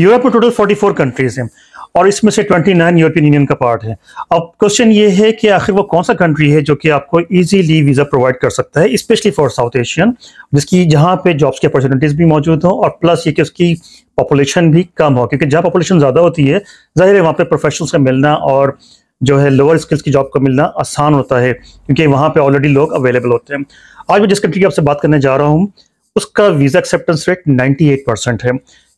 Europe में total 44 countries हैं और इसमें से 29 यूरोपियन यूनियन का पार्ट है अब क्वेश्चन ये है कि आखिर वो कौन सा कंट्री है जो कि आपको इजीली वीज़ा प्रोवाइड कर सकता है स्पेशली फॉर साउथ एशियन जिसकी जहाँ पे जॉब्स की अपॉर्चुनिटीज़ भी मौजूद हों और प्लस ये कि उसकी पॉपुलेशन भी कम हो क्योंकि जहाँ पॉपुलेशन ज़्यादा होती है ज़ाहिर है वहाँ पर प्रोफेशनल्स का मिलना और जो है लोअर स्किल्स की जॉब का मिलना आसान होता है क्योंकि वहाँ पर ऑलरेडी लोग अवेलेबल होते हैं आज मैं जिस कंट्री की आपसे बात करने जा रहा हूँ उसका वीज़ा एक्सेप्टेंस रेट 98 परसेंट है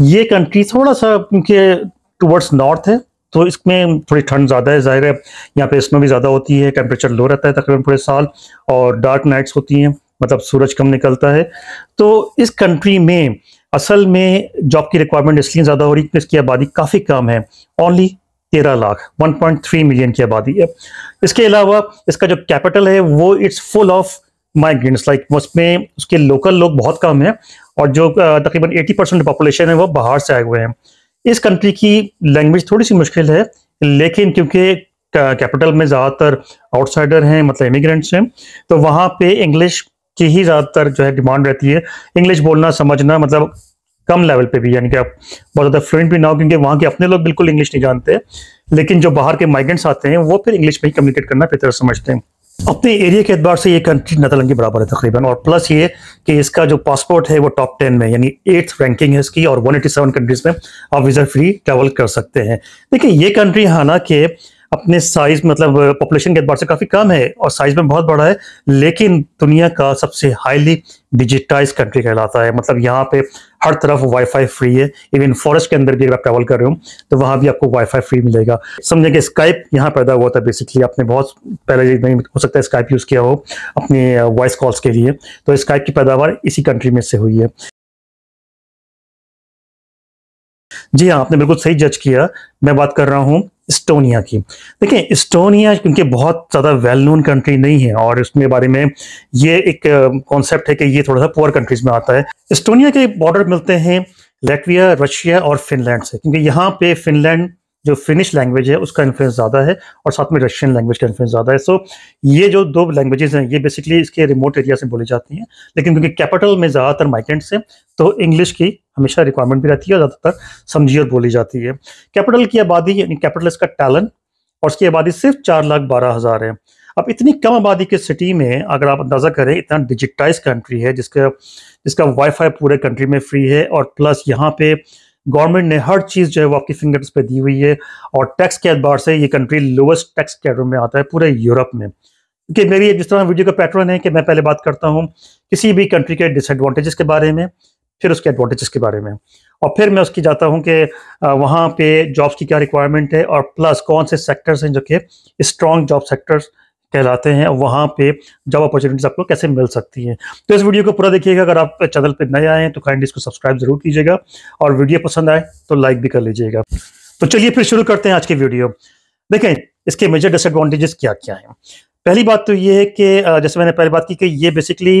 ये कंट्री थोड़ा सा उनके टूवर्ड्स नॉर्थ है तो इसमें थोड़ी ठंड ज़्यादा है ज़ाहिर है यहाँ पे स्नो भी ज़्यादा होती है टेम्परेचर लो रहता है तकरीबन पूरे साल और डार्क नाइट्स होती हैं मतलब सूरज कम निकलता है तो इस कंट्री में असल में जॉब की रिक्वायरमेंट इसलिए ज़्यादा हो रही है क्योंकि इसकी आबादी काफ़ी कम है ओनली तेरह लाख थ्री मिलियन की आबादी है इसके अलावा इसका जो कैपिटल है वो it's full of migrants like उसमें उसके लोकल लोग बहुत कम हैं और जो तकरीबन 80 परसेंट पॉपुलेशन है वो बाहर से आए हुए हैं इस कंट्री की लैंग्वेज थोड़ी सी मुश्किल है लेकिन क्योंकि कैपिटल में ज़्यादातर आउटसाइडर हैं मतलब इमिग्रेंट्स हैं तो वहाँ पे इंग्लिश की ही ज़्यादातर जो है डिमांड रहती है इंग्लिश बोलना समझना मतलब कम लेवल पे भी यानी कि आप बहुत ज़्यादा फ्लुएंट भी ना हो क्योंकि वहाँ के अपने लोग बिल्कुल इंग्लिश नहीं जानते लेकिन जो बाहर के माइग्रेंट्स आते हैं वो फिर इंग्लिश में ही कम्युनिकेट करना बेहतर समझते हैं अपने एरिया के एतबार से ये कंट्री नदरलैंड के बराबर है तकरीबन और प्लस ये कि इसका जो पासपोर्ट है वो टॉप टेन में यानी एट्थ रैंकिंग है इसकी और 187 कंट्रीज में आप वीज़ा फ्री ट्रेवल कर सकते हैं देखिए ये कंट्री हालांकि अपने साइज मतलब पॉपुलेशन के एतबार से काफ़ी कम है और साइज में बहुत बड़ा है लेकिन दुनिया का सबसे हाईली डिजिटाइज कंट्री कहलाता है मतलब यहाँ पे हर तरफ वाईफाई फ्री है इवन फॉरेस्ट के अंदर भी अगर आप ट्रेवल कर रहे हो तो वहाँ भी आपको वाईफाई फ्री मिलेगा समझे कि स्काइप यहाँ पैदा हुआ था बेसिकली आपने बहुत पहले नहीं हो सकता है स्काइप यूज़ किया हो अपने वॉइस कॉल्स के लिए तो स्काइप की पैदावार इसी कंट्री में से हुई है जी हाँ आपने बिल्कुल सही जज किया मैं बात कर रहा हूँ इस्टोनिया की देखिए इस्टोनिया क्योंकि बहुत ज़्यादा वेल नोन कंट्री नहीं है और इसमें बारे में ये एक कॉन्सेप्ट है कि ये थोड़ा सा पुअर कंट्रीज में आता है इस्टोनिया के बॉर्डर मिलते हैं लेटविया रशिया और फिनलैंड से क्योंकि यहाँ पे फिनलैंड जो फिनिश लैंग्वेज है उसका इन्फ्लुएंस ज़्यादा है और साथ में रशियन लैंग्वेज का इन्फ्लुएंस ज़्यादा है सो ये जो दो लैंग्वेजेस हैं ये बेसिकली इसके रिमोट एरिया से बोली जाती हैं लेकिन क्योंकि कैपिटल में ज़्यादातर माइग्रेंट्स हैं तो इंग्लिश की हमेशा रिक्वायरमेंट भी रहती है और ज़्यादातर समझी और बोली जाती है कैपिटल की आबादी यानी कैपिटल इसका टैलेंट और उसकी आबादी सिर्फ चार लाख बारह हज़ार है अब इतनी कम आबादी के सिटी में अगर आप अंदाज़ा करें इतना डिजिटाइज कंट्री है जिसका जिसका वाईफाई पूरे कंट्री में फ्री है और प्लस यहाँ पे गवर्नमेंट ने हर चीज़ जो है वो आपकी फिंगर्स पे दी हुई है और टैक्स के अखबार से ये कंट्री लोवेस्ट टैक्स कैटगरी में आता है पूरे यूरोप में क्योंकि मेरी जिस तरह वीडियो का पैटर्न है कि मैं पहले बात करता हूँ किसी भी कंट्री के डिसएडवांटेजेस के बारे में फिर उसके एडवांटेजेस के बारे में और फिर मैं उसकी जाता हूँ कि वहाँ पे जॉब्स की क्या रिक्वायरमेंट है और प्लस कौन से सेक्टर्स हैं जो कि स्ट्रॉन्ग जॉब सेक्टर्स कहलाते हैं वहाँ पे जॉब अपॉर्चुनिटीज आपको कैसे मिल सकती हैं तो इस वीडियो को पूरा देखिएगा अगर आप चैनल पर नए आए हैं तो काइंडली इसको सब्सक्राइब जरूर कीजिएगा और वीडियो पसंद आए तो लाइक भी कर लीजिएगा तो चलिए फिर शुरू करते हैं आज की वीडियो देखें इसके मेजर डिसएडवांटेजेस क्या क्या हैं पहली बात तो ये है कि जैसे मैंने पहले बात की कि ये बेसिकली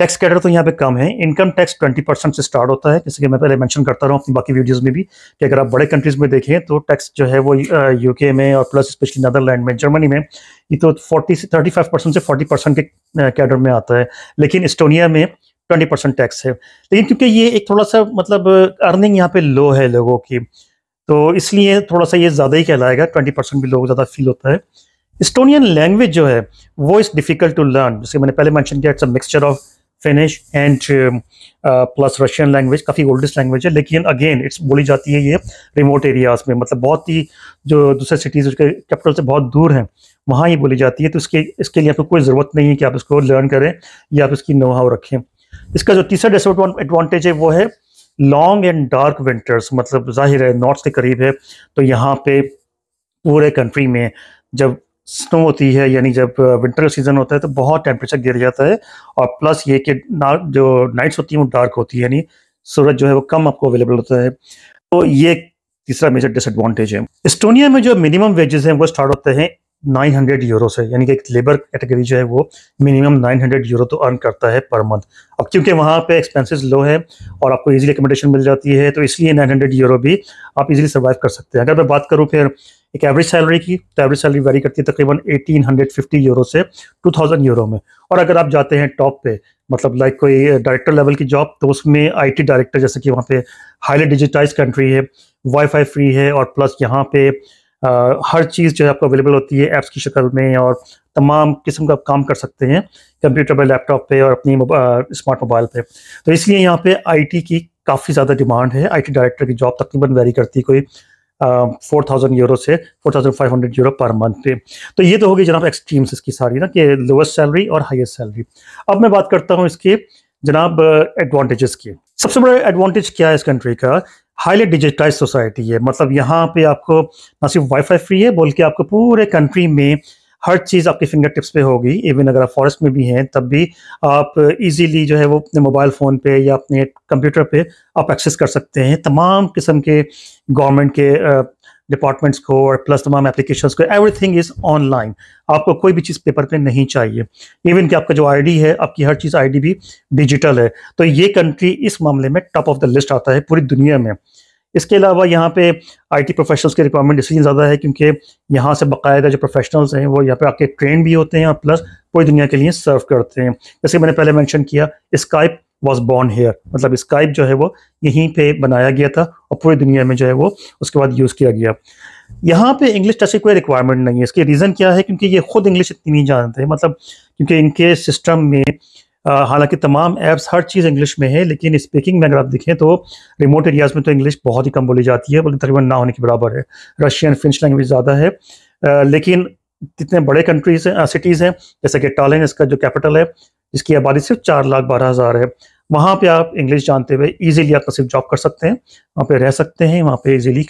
टैक्स कैडर तो यहाँ पे कम है इनकम टैक्स 20 परसेंट से स्टार्ट होता है जैसे कि मैं पहले मेंशन करता रहा हूँ बाकी वीडियोस में भी कि अगर आप बड़े कंट्रीज में देखें तो टैक्स जो है वो यूके में और प्लस स्पेशली नदरलैंड में जर्मनी में ये तो 40 से 35 परसेंट से 40 परसेंट के कैडर में आता है लेकिन इस्टोनिया में ट्वेंटी परसेंट टैक्स है लेकिन क्योंकि ये एक थोड़ा सा मतलब अर्निंग यहाँ पे लो है लोगों की तो इसलिए थोड़ा सा ये ज़्यादा ही कहलाएगा ट्वेंटी परसेंट भी लोगों को ज़्यादा फील होता है इस्टोनियन लैंग्वेज जो है वो इज़ डिफ़िकल्ट टू लर्न जिसके मैंने पहले मैंशन किया it's a mixture of Finnish and plus Russian language काफ़ी ओल्डेस्ट लैंग्वेज है लेकिन अगेन इट्स बोली जाती है ये रिमोट एरियाज़ में मतलब बहुत ही जो दूसरे सिटीज़ उसके कैपिटल से बहुत दूर हैं वहाँ ये बोली जाती है तो इसके इसके लिए आपको कोई ज़रूरत नहीं है कि आप इसको लर्न करें या आप इसकी नुहाव रखें इसका जो तीसरा डिसएडवांटेज है वो है लॉन्ग एंड डार्क विंटर्स मतलब जाहिर है नॉर्थ के करीब है तो यहाँ पे पूरे कंट्री में जब स्नो होती है यानी जब विंटर सीजन होता है तो बहुत टेम्परेचर गिर जाता है और प्लस ये कि जो नाइट्स होती हैं वो डार्क होती है यानी सूरज जो है वो कम आपको अवेलेबल होता है तो ये तीसरा मेजर डिसएडवांटेज है एस्टोनिया में जो मिनिमम वेजेस हैं वो स्टार्ट होते हैं 900 यूरो से यानी कि एक लेबर कैटेगरी जो है वो मिनिमम 900 यूरो तो अर्न करता है पर मंथ अब क्योंकि वहाँ पे एक्सपेंसेस लो है और आपको इजीली एकोमोडेशन मिल जाती है तो इसलिए 900 यूरो भी आप इजीली सर्वाइव कर सकते हैं अगर मैं बात करूँ फिर एक एवरेज सैलरी की तो एवरेज सैलरी वेरी करती है तकरीबन 1850 यूरो से 2000 यूरो में और अगर आप जाते हैं टॉप पे मतलब लाइक कोई डायरेक्टर लेवल की जॉब तो उसमें आईटी डायरेक्टर जैसे कि वहाँ पे हाईली डिजिटाइज कंट्री है वाईफाई फ्री है और प्लस यहाँ पे आ, हर चीज़ जो है आपको अवेलेबल होती है एप्स की शक्ल में और तमाम किस्म का काम कर सकते हैं कंप्यूटर पर लैपटॉप पे और अपनी स्मार्ट मोबाइल पे तो इसलिए यहाँ पे आई की काफ़ी ज़्यादा डिमांड है आई डायरेक्टर की जॉब तकरीबन वेरी करती कोई फोर थाउजेंड यूरो से four thousand five hundred euro per month पे तो ये तो होगी जनाब एक्सट्रीम्स इसकी सारी ना कि लोवेस्ट सैलरी और हाइस्ट सैलरी अब मैं बात करता हूँ इसके जनाब एडवांटेजेस uh, की सबसे बड़ा एडवांटेज क्या है इस कंट्री का हाईली डिजिटाइज सोसाइटी है मतलब यहाँ पे आपको ना सिर्फ वाईफाई फ्री है बल्कि आपको पूरे कंट्री में हर चीज़ आपकी फिंगर टिप्स पे होगी इवन अगर आप फॉरेस्ट में भी हैं तब भी आप इजीली जो है वो अपने मोबाइल फ़ोन पे या अपने कंप्यूटर पे आप एक्सेस कर सकते हैं तमाम किस्म के गवर्नमेंट के डिपार्टमेंट्स को और प्लस तमाम एप्लीकेशंस को एवरीथिंग इज़ ऑनलाइन आपको कोई भी चीज़ पेपर पे नहीं चाहिए इवन कि आपका जो आईडी है आपकी हर चीज़ आईडी भी डिजिटल है तो ये कंट्री इस मामले में टॉप ऑफ द लिस्ट आता है पूरी दुनिया में इसके अलावा यहाँ पे आईटी प्रोफेशनल्स की रिक्वायरमेंट इसलिए ज़्यादा है क्योंकि यहाँ से बाकायदा जो प्रोफेशनल्स हैं वो यहाँ पे आके ट्रेन भी होते हैं और प्लस पूरी दुनिया के लिए सर्व करते हैं जैसे मैंने पहले मेंशन किया स्काइप वॉज बॉर्न हेयर मतलब स्काइप जो है वो यहीं पे बनाया गया था और पूरी दुनिया में जो है वो उसके बाद यूज़ किया गया यहाँ पे इंग्लिश टेस्ट की कोई रिक्वायरमेंट नहीं है इसके रीज़न क्या है क्योंकि ये खुद इंग्लिश इतनी नहीं जानते मतलब क्योंकि इनके सिस्टम में हालांकि तमाम ऐप्स हर चीज़ इंग्लिश में है लेकिन स्पीकिंग में अगर आप देखें तो रिमोट एरियाज़ में तो इंग्लिश बहुत ही कम बोली जाती है बल्कि तकरीबन ना होने के बराबर है रशियन फ्रेंच लैंग्वेज ज़्यादा है लेकिन जितने बड़े कंट्रीज हैं सिटीज़ हैं जैसे कि टालिन इसका जो कैपिटल है इसकी आबादी सिर्फ चार लाख बारह हज़ार है वहाँ पे आप इंग्लिश जानते हुए इजीली आप सिर्फ जॉब कर सकते हैं वहाँ पे रह सकते हैं वहाँ पे इजीली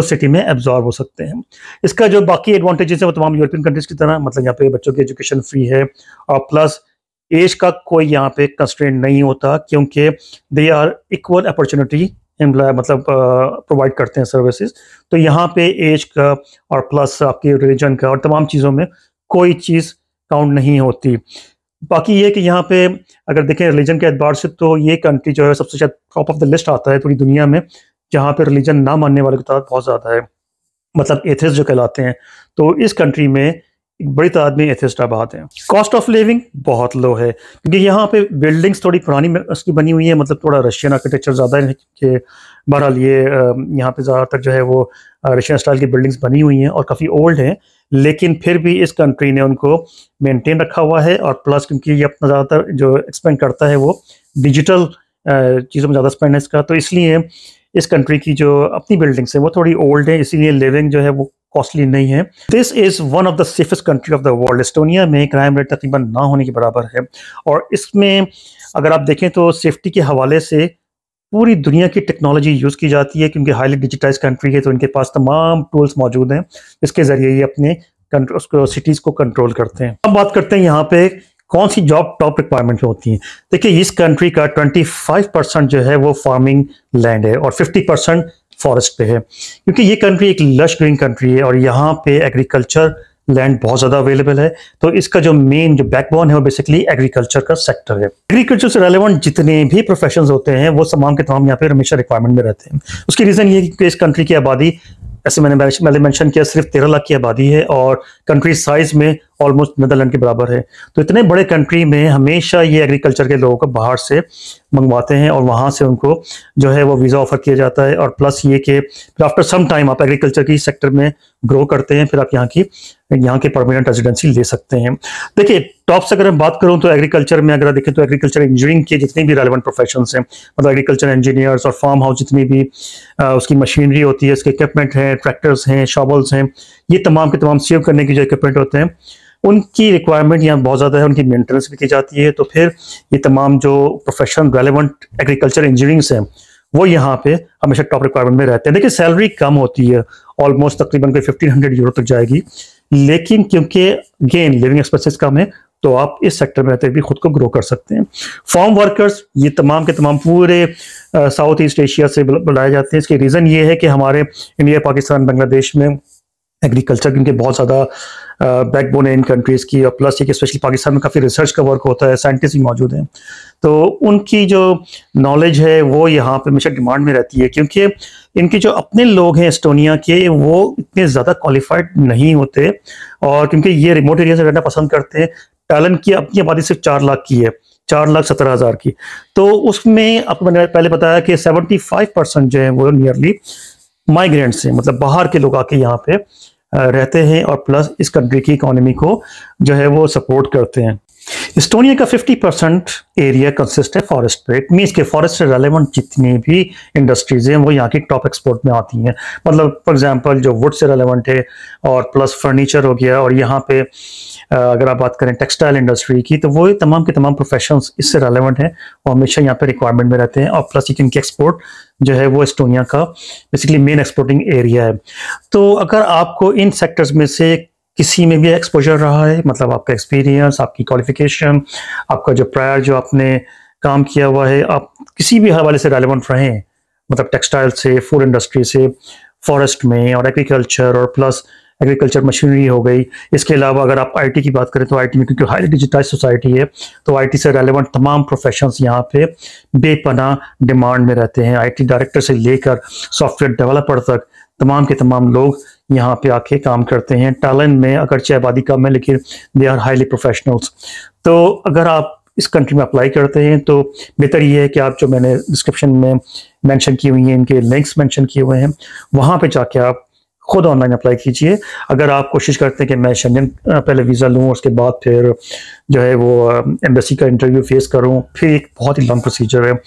उस सिटी में एब्जॉर्व हो सकते हैं इसका जो बाकी एडवांटेजेस है वो तमाम यूरोपियन कंट्रीज़ की तरह मतलब यहाँ पे बच्चों की एजुकेशन फ्री है और प्लस एज का कोई यहाँ पे कंस्ट्रेंट नहीं होता क्योंकि they are equal opportunity employ मतलब प्रोवाइड करते हैं सर्विसेज तो यहाँ पे एज का और प्लस आपके रिलीजन का और तमाम चीज़ों में कोई चीज़ काउंट नहीं होती बाकी ये कि यहाँ पे अगर देखें रिलीजन के एतबार से तो ये कंट्री जो है सबसे शायद टॉप ऑफ द लिस्ट आता है पूरी दुनिया में जहाँ पे रिलीजन ना मानने वाले की तादाद बहुत ज़्यादा है मतलब एथेस जो कहलाते हैं तो इस कंट्री में बड़ी तादाद में एथिस्ट आबाद हैं कॉस्ट ऑफ लिविंग बहुत लो है क्योंकि यहाँ पे बिल्डिंग्स थोड़ी पुरानी उसकी बनी हुई है मतलब थोड़ा रशियन आर्किटेक्चर ज़्यादा है कि बहरहाल ये यहाँ पे ज़्यादातर जो है वो रशियन स्टाइल की बिल्डिंग्स बनी हुई हैं और काफ़ी ओल्ड हैं लेकिन फिर भी इस कंट्री ने उनको मेनटेन रखा हुआ है और प्लस क्योंकि ये अपना ज़्यादातर जो एक्सपेंड करता है वो डिजिटल चीज़ों में ज़्यादा स्पेंड है इसका तो इसलिए इस कंट्री की जो अपनी बिल्डिंग्स हैं वो थोड़ी ओल्ड हैं इसीलिए लिविंग जो है वो कॉस्टली नहीं है this is one of the safest country of the world Estonia में क्राइम रेट तकरीबन ना होने के बराबर है और इसमें अगर आप देखें तो सेफ्टी के हवाले से पूरी दुनिया की टेक्नोलॉजी यूज़ की जाती है क्योंकि हाईली डिजिटाइज कंट्री है तो इनके पास तमाम टूल्स मौजूद हैं इसके ज़रिए ये अपने उसको सिटीज़ को कंट्रोल करते हैं अब बात करते हैं यहाँ पे कौन सी जॉब टॉप रिक्वायरमेंट होती हैं देखिए इस कंट्री का 25 परसेंट जो है वो फार्मिंग लैंड है और 50 परसेंट फॉरेस्ट पे है क्योंकि ये कंट्री एक लश ग्रीन कंट्री है और यहाँ पे एग्रीकल्चर लैंड बहुत ज़्यादा अवेलेबल है तो इसका जो मेन जो बैकबोन है वो बेसिकली एग्रीकल्चर का सेक्टर है एग्रीकल्चर से रेलेवेंट जितने भी प्रोफेशंस होते हैं वो तमाम के तमाम यहाँ पे हमेशा रिक्वायरमेंट में रहते हैं उसकी रीज़न ये कि इस कंट्री की आबादी ऐसे मैंने मैंने मेंशन किया सिर्फ तेरह लाख की आबादी है और कंट्री साइज में ऑलमोस्ट नदरलैंड के बराबर है तो इतने बड़े कंट्री में हमेशा ये एग्रीकल्चर के लोगों को बाहर से मंगवाते हैं और वहाँ से उनको जो है वो वीज़ा ऑफर किया जाता है और प्लस ये कि आफ्टर सम टाइम आप एग्रीकल्चर की सेक्टर में ग्रो करते हैं फिर आप यहाँ की यहाँ के परमानेंट रेजिडेंसी ले सकते हैं देखिए टॉप से अगर मैं बात करूँ तो एग्रीकल्चर में अगर देखें तो एग्रीकल्चर इंजीनियरिंग के जितने भी रेलिवेंट प्रोफेशन हैं मतलब एग्रीकल्चर इंजीनियर्स और फार्म हाउस जितनी भी आ, उसकी मशीनरी होती है उसके इक्विपमेंट हैं ट्रैक्टर्स हैं शॉबल्स हैं ये तमाम के तमाम सेव करने के जो इक्विपमेंट होते हैं उनकी रिक्वायरमेंट यहाँ बहुत ज़्यादा है उनकी मेंटेनेंस भी की जाती है तो फिर ये तमाम जो प्रोफेशन रेलिवेंट एग्रीकल्चर इंजीनियरिंग्स हैं वो यहाँ पे हमेशा टॉप रिक्वायरमेंट में रहते हैं देखिए सैलरी कम होती है ऑलमोस्ट तकरीबन कोई फिफ्टीन हंड्रेड यूरो तक जाएगी लेकिन क्योंकि गेन लिविंग एक्सपेंसिस कम है तो आप इस सेक्टर में रहते भी खुद को ग्रो कर सकते हैं फॉर्म वर्कर्स ये तमाम के तमाम पूरे साउथ ईस्ट एशिया से बुलाए जाते हैं इसके रीज़न ये है कि हमारे इंडिया पाकिस्तान बांग्लादेश में एग्रीकल्चर क्योंकि बहुत ज़्यादा बैकबोन है इन कंट्रीज़ की और प्लस ये कि स्पेशली पाकिस्तान में काफ़ी रिसर्च का वर्क होता है साइंटिस्ट भी मौजूद हैं तो उनकी जो नॉलेज है वो यहाँ पे हमेशा डिमांड में रहती है क्योंकि इनके जो अपने लोग हैं एस्टोनिया के वो इतने ज़्यादा क्वालिफाइड नहीं होते और क्योंकि ये रिमोट एरिया से रहना पसंद करते हैं टैलेंट की अपनी आबादी सिर्फ चार लाख की है चार लाख सत्रह हज़ार की तो उसमें आपको मैंने पहले बताया कि सेवेंटी फाइव परसेंट जो है वो नियरली माइग्रेंट्स हैं मतलब बाहर के लोग आके यहाँ पे रहते हैं और प्लस इस कंट्री की इकोनॉमी को जो है वो सपोर्ट करते हैं इस्टोनिया का 50 परसेंट एरिया कंसिस्ट है फॉरेस्ट रेट मीन्स के फॉरेस्ट से रेलिवेंट जितनी भी इंडस्ट्रीज हैं वो यहाँ की टॉप एक्सपोर्ट में आती हैं मतलब फॉर एग्जांपल जो वुड से रेलिवेंट है और प्लस फर्नीचर हो गया और यहाँ पे अगर आप बात करें टेक्सटाइल इंडस्ट्री की तो वो तमाम के तमाम प्रोफेशन इससे रेलिवेंट हैं और हमेशा यहाँ पे रिक्वायरमेंट में रहते हैं और प्लस इनकी एक्सपोर्ट जो है वो एस्टोनिया का बेसिकली मेन एक्सपोर्टिंग एरिया है तो अगर आपको इन सेक्टर्स में से किसी में भी एक्सपोजर रहा है मतलब आपका एक्सपीरियंस आपकी क्वालिफिकेशन आपका जो प्रायर जो आपने काम किया हुआ है आप किसी भी हवाले से रेलिवेंट रहे मतलब टेक्सटाइल से फूड इंडस्ट्री से फॉरेस्ट में और एग्रीकल्चर और प्लस एग्रीकल्चर मशीनरी हो गई इसके अलावा अगर आप आईटी की बात करें तो आईटी में क्योंकि हाईली डिजिटाइज सोसाइटी है तो आईटी से रेलेवेंट तमाम प्रोफेशंस यहाँ पे बेपना डिमांड में रहते हैं आईटी डायरेक्टर से लेकर सॉफ्टवेयर डेवलपर तक तमाम के तमाम लोग यहाँ पे आके काम करते हैं टैलेंट में अगरचे आबादी कम है लेकिन दे आर हाईली प्रोफेशनल्स तो अगर आप इस कंट्री में अप्लाई करते हैं तो बेहतर ये है कि आप जो मैंने डिस्क्रिप्शन में मेंशन की हुई हैं इनके लिंक्स मेंशन किए हुए हैं वहाँ पे जाके आप खुद ऑनलाइन अप्लाई कीजिए अगर आप कोशिश करते हैं कि मैं शनजन पहले वीज़ा लूँ उसके बाद फिर जो है वो एम्बेसी का इंटरव्यू फेस करूँ फिर एक बहुत ही लॉन्ग प्रोसीजर है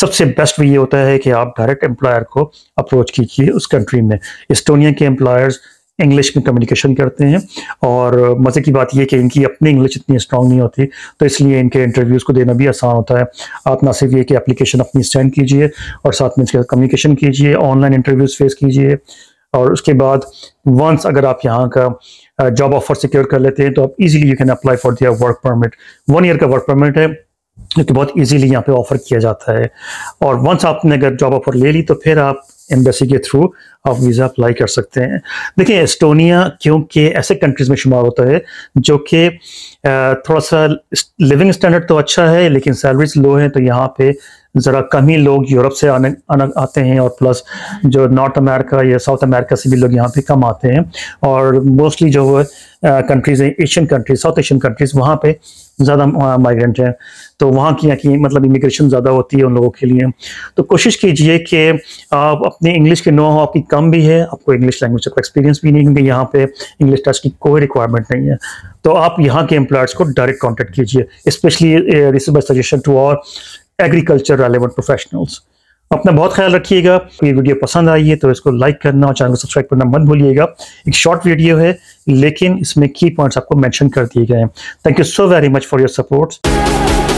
सबसे बेस्ट भी ये होता है कि आप डायरेक्ट एम्प्लॉयर को अप्रोच कीजिए उस कंट्री में इस्टोनिया के एम्प्लॉयर्स इंग्लिश में कम्युनिकेशन करते हैं और मज़े की बात यह कि इनकी अपनी इंग्लिश इतनी स्ट्रॉन्ग नहीं होती तो इसलिए इनके इंटरव्यूज़ को देना भी आसान होता है आप ना सिर्फ ये कि एप्लीकेशन अपनी सेंड कीजिए और साथ में इसके साथ कम्युनिकेशन कीजिए ऑनलाइन इंटरव्यूज़ फेस कीजिए और उसके बाद वंस अगर आप यहाँ का जॉब ऑफर सिक्योर कर लेते हैं तो आप easily you can apply for their work permit one year का वर्क परमिट है जो कि बहुत इजीली यहाँ पे ऑफर किया जाता है और वंस आपने अगर जॉब ऑफर ले ली तो फिर आप एम्बेसी के थ्रू आप वीज़ा अप्लाई कर सकते हैं देखिए एस्टोनिया क्योंकि ऐसे कंट्रीज़ में शुमार होता है जो कि थोड़ा सा लिविंग स्टैंडर्ड तो अच्छा है लेकिन सैलरीज लो हैं तो यहाँ पे ज़रा कम ही लोग यूरोप से आने, आने आते हैं और प्लस जो नॉर्थ अमेरिका या साउथ अमेरिका से भी लोग यहाँ पे कम आते हैं और मोस्टली जो कंट्रीज़ हैं Asian countries South Asian countries वहाँ पे ज़्यादा माइग्रेंट हैं तो वहाँ की यहाँ मतलब इमिग्रेशन ज़्यादा होती है उन लोगों के लिए तो कोशिश कीजिए कि आप अपने इंग्लिश के नो आपकी कम भी है आपको इंग्लिश लैंग्वेज का एक्सपीरियंस भी नहीं क्योंकि यहाँ पे इंग्लिश टच की कोई रिक्वायरमेंट नहीं है तो आप यहाँ के एम्प्लॉयर्स को डायरेक्ट कॉन्टेक्ट कीजिए specially this is my suggestion to our agriculture relevant professionals अपना बहुत ख्याल रखिएगा ये वीडियो पसंद आई है तो इसको लाइक करना और चैनल को सब्सक्राइब करना मत भूलिएगा एक शॉर्ट वीडियो है लेकिन इसमें की पॉइंट्स आपको मेंशन कर दिए गए हैं thank you so very much for your support